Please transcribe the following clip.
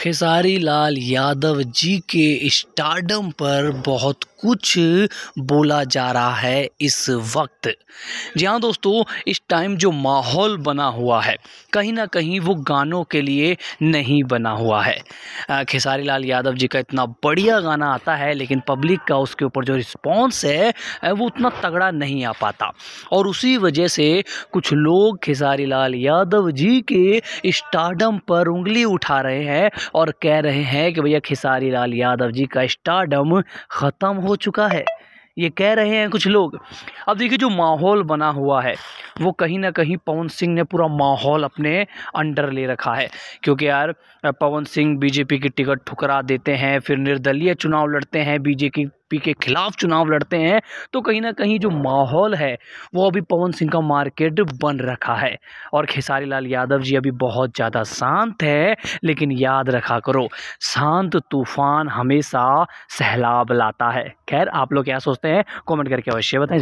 खेसारी लाल यादव जी के स्टार्डम पर बहुत कुछ बोला जा रहा है इस वक्त जी हाँ दोस्तों इस टाइम जो माहौल बना हुआ है कहीं ना कहीं वो गानों के लिए नहीं बना हुआ है खेसारी लाल यादव जी का इतना बढ़िया गाना आता है लेकिन पब्लिक का उसके ऊपर जो रिस्पॉन्स है वो उतना तगड़ा नहीं आ पाता और उसी वजह से कुछ लोग खेसारी लाल यादव जी के स्टार्डम पर उंगली उठा रहे हैं और कह रहे हैं कि भैया खेसारी लाल यादव जी का स्टारडम ख़त्म हो चुका है ये कह रहे हैं कुछ लोग अब देखिए जो माहौल बना हुआ है वो कहीं ना कहीं पवन सिंह ने पूरा माहौल अपने अंडर ले रखा है क्योंकि यार पवन सिंह बीजेपी की टिकट ठुकरा देते हैं फिर निर्दलीय चुनाव लड़ते हैं बीजेपी पी के खिलाफ चुनाव लड़ते हैं तो कहीं ना कहीं जो माहौल है वो अभी पवन सिंह का मार्केट बन रखा है और खेसारी लाल यादव जी अभी बहुत ज़्यादा शांत है लेकिन याद रखा करो शांत तूफान हमेशा सहलाब लाता है खैर आप लोग क्या सोचते हैं कमेंट करके अवश्य बताएं